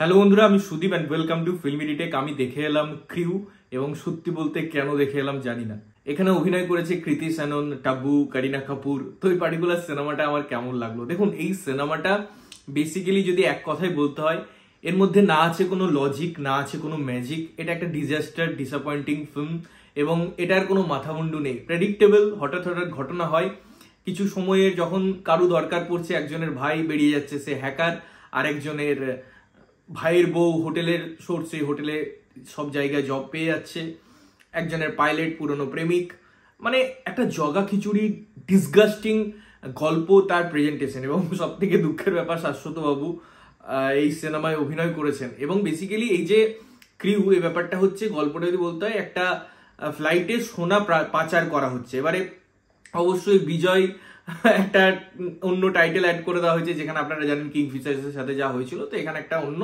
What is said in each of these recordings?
hello বন্ধুরা আমি Sudeep and welcome to film ইডিটেক আমি দেখে এলাম ক্রিউ এবং সত্যি বলতে কেন দেখে এলাম জানি না এখানে অভিনয় করেছে কৃতি শ্যানন টাবু কারিনা কাপুর তো এই পার্টিকুলার সিনেমাটা আমার কেমন লাগলো দেখুন এই সিনেমাটা বেসিক্যালি যদি এক কথায় বলতে হয় এর মধ্যে না আছে কোনো লজিক না আছে কোনো ম্যাজিক এটা একটা ডিজাস্টার ডিসঅ্যাপয়েন্টিং ফিল্ম এবং এটার কোনো মাথামুন্ডু নেই প্রেডিক্টেবল হঠাৎ হঠাৎ ঘটনা হয় কিছু সময়ে যখন কারু দরকার পড়ছে একজনের ভাই বেরিয়ে যাচ্ছে সে হ্যাকার আরেকজনের ভাইয়ের বউ হোটেলের সোর্সে হোটেলে সব জায়গায় জব পেয়ে যাচ্ছে একজনের পাইলট পুরনো প্রেমিক মানে একটা জগা খিচুড়ি ডিসগাস্টিং গল্প তার প্রেজেন্টেশন এবং সব থেকে দুঃখের ব্যাপার শাশ্বতবাবু এই সিনেমায় অভিনয় করেছেন এবং বেসিক্যালি এই যে ক্রিউ এই ব্যাপারটা হচ্ছে গল্পটা যদি বলতে হয় একটা ফ্লাইটে সোনা পাচার করা হচ্ছে এবারে অবশ্যই বিজয় একটা অন্য টাইটেল অ্যাড করে দেওয়া হয়েছে যেখানে আপনারা জানেন কিং ফিচার্সের সাথে যা হয়েছিল তো এখানে একটা অন্য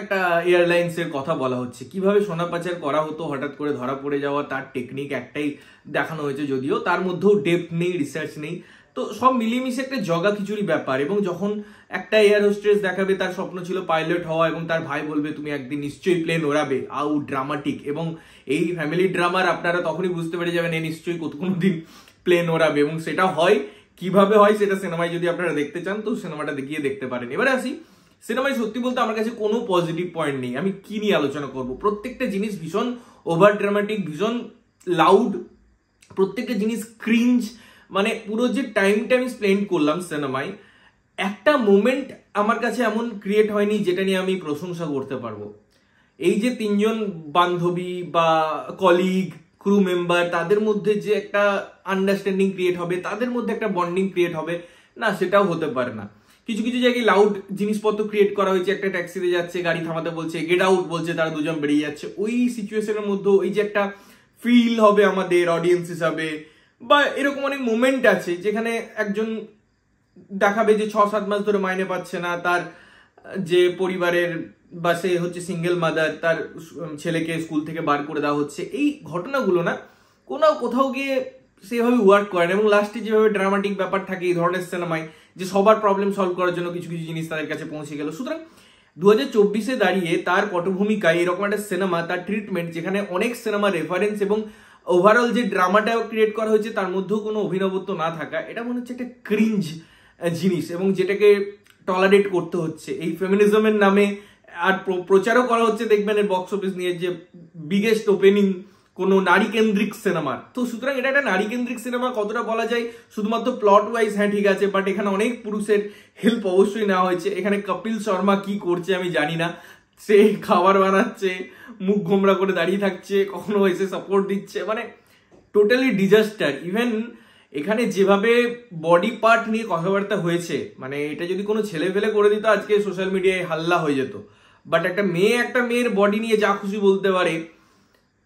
একটা এয়ারলাইন্সের কথা বলা হচ্ছে কিভাবে সোনা পাচার করা হতো হঠাৎ করে ধরা পড়ে যাওয়া তার টেকনিক একটাই দেখানো হয়েছে যদিও তার মধ্যেও ডেপ নেই রিসার্চ নেই তো সব মিলিয়ে একটা জগা খিচুড়ি ব্যাপার এবং যখন একটা এয়ার হোস্টেস দেখাবে তার স্বপ্ন ছিল পাইলট হওয়া এবং তার ভাই বলবে তুমি একদিন নিশ্চয়ই প্লেন ওড়াবে আউ ড্রামাটিক এবং এই ফ্যামিলি ড্রামার আপনারা তখনই বুঝতে পেরে যাবেন এ নিশ্চয়ই কোনো দিন প্লেন ওড়াবে এবং সেটা হয় কিভাবে হয় সেটা সিনেমায় যদি আপনারা দেখতে চান তো সিনেমাটা দেখিয়ে দেখতে পারেন এবার আসি সিনেমায় সত্যি বলতে আমার কাছে কোনো পজিটিভ পয়েন্ট নেই আমি কি নিয়ে আলোচনা করব প্রত্যেকটা জিনিস ভীষণ ওভার ড্রামাটিক ভীষণ লাউড প্রত্যেকটা জিনিস ক্রিঞ্জ মানে পুরো যে টাইমটা আমি স্পেন্ড করলাম সিনেমায় একটা মোমেন্ট আমার কাছে এমন ক্রিয়েট হয়নি যেটা নিয়ে আমি প্রশংসা করতে পারবো এই যে তিনজন বান্ধবী বা কলিগ ক্রু মেম্বার তাদের মধ্যে যে একটা আন্ডারস্ট্যান্ডিং ক্রিয়েট হবে তাদের মধ্যে একটা বন্ডিং ক্রিয়েট হবে না সেটাও হতে পারে না কিছু কিছু জায়গায় লাউড জিনিসপত্র ক্রিয়েট করা হয়েছে একটা ট্যাক্সিতে যাচ্ছে গাড়ি থামাতে বলছে গেট আউট বলছে তারা দুজন বেরিয়ে যাচ্ছে ওই সিচুয়েশনের মধ্যে ওই যে একটা ফিল হবে আমাদের অডিয়েন্স হিসাবে বা এরকম অনেক মুমেন্ট আছে যেখানে একজন দেখাবে যে ছ সাত মাস ধরে মাইনে পাচ্ছে না তার যে পরিবারের বা সে হচ্ছে সিঙ্গেল মাদার তার ছেলেকে স্কুল থেকে বার করে দেওয়া হচ্ছে এই ঘটনাগুলো না কোনো কোথাও গিয়ে সেভাবে ওয়ার্ক করেন এবং লাস্টে যেভাবে ড্রামাটিক ব্যাপার থাকে এই ধরনের সিনেমায় যে সবার প্রবলেম সলভ করার জন্য কিছু কিছু জিনিস তাদের কাছে পৌঁছে গেল সুতরাং দু হাজার চব্বিশে দাঁড়িয়ে তার পটভূমিকায় এরকম একটা সিনেমা তার ট্রিটমেন্ট যেখানে অনেক সিনেমা রেফারেন্স এবং ওভারঅল যে ড্রামাটা ক্রিয়েট করা হয়েছে তার মধ্যেও কোনো অভিনবত্ব না থাকা এটা মনে হচ্ছে একটা ক্রিঞ্জ জিনিস এবং যেটাকে টলারেট করতে হচ্ছে এই ফেমিনিজমের নামে আর প্রচারও করা হচ্ছে দেখবেন এর বক্স অফিস নিয়ে যে বিগেস্ট ওপেনিং কোনো নারী কেন্দ্রিক সিনেমার তো সুতরাং এটা একটা নারী কেন্দ্রিক সিনেমা কতটা বলা যায় শুধুমাত্র প্লট ওয়াইজ হ্যাঁ ঠিক আছে বাট এখানে অনেক পুরুষের হেল্প অবশ্যই নেওয়া হয়েছে এখানে কপিল শর্মা কি করছে আমি জানি না সে খাবার বানাচ্ছে মুখ ঘোমরা করে দাঁড়িয়ে থাকছে কখনো এসে সাপোর্ট দিচ্ছে মানে টোটালি ডিজাস্টার ইভেন এখানে যেভাবে বডি পার্ট নিয়ে কথাবার্তা হয়েছে মানে এটা যদি কোনো ছেলে ফেলে করে দিত আজকে সোশ্যাল মিডিয়ায় হাল্লা হয়ে যেত বাট একটা মেয়ে একটা মেয়ের বডি নিয়ে যা খুশি বলতে পারে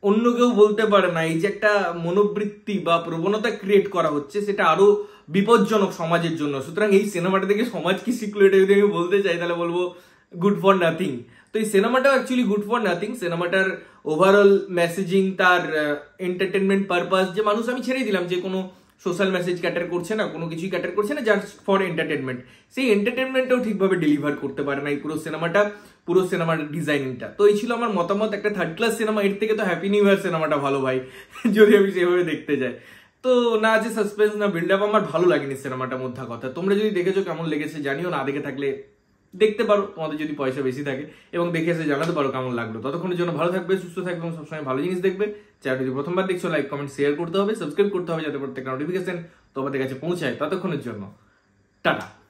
অন্য কেউ বলতে পারে না এই যে একটা মনোবৃত্তি বা প্রবণতা ক্রিয়েট করা হচ্ছে সেটা আরো বিপজ্জনক সমাজের জন্য সুতরাং এই সিনেমাটা থেকে সমাজ কি শিখলো এটা যদি আমি বলতে চাই তাহলে বলবো গুড ফর নাথিং তো এই সিনেমাটাও অ্যাকচুয়ালি গুড ফর নাথিং সিনেমাটার ওভারঅল মেসেজিং তার এন্টারটেনমেন্ট পারপাস যে মানুষ আমি ছেড়ে দিলাম যে কোনো সোশ্যাল মেসেজ ক্যাটার করছে না কোনো কিছুই ক্যাটার করছে না জাস্ট ফর এন্টারটেনমেন্ট সেই এন্টারটেনমেন্টটাও ঠিকভাবে ডেলিভার করতে পারে না এই পুরো সিনেমাটা পুরো সিনেমার ডিজাইনিংটা তো এই ছিল আমার মতামত একটা থার্ড ক্লাস সিনেমা এর থেকে তো হ্যাপি নিউ ইয়ার সিনেমাটা ভালো ভাই যদি আমি সেভাবে দেখতে যাই তো না যে সাসপেন্স না বিল্ড আপ আমার ভালো লাগেনি সিনেমাটা মধ্যা কথা তোমরা যদি দেখেছো কেমন লেগেছে জানিও না দেখে থাকলে দেখতে পারো তোমাদের যদি পয়সা বেশি থাকে এবং দেখে এসে জানাতে পারো কেমন লাগলো ততক্ষণের জন্য ভালো থাকবে সুস্থ থাকবে এবং সবসময় ভালো জিনিস দেখবে যদি প্রথমবার দেখছো লাইক কমেন্ট শেয়ার করতে হবে সাবস্ক্রাইব করতে হবে যাতে প্রত্যেকটা নোটিফিকেশন তোমাদের কাছে পৌঁছায় ততক্ষণের জন্য টাটা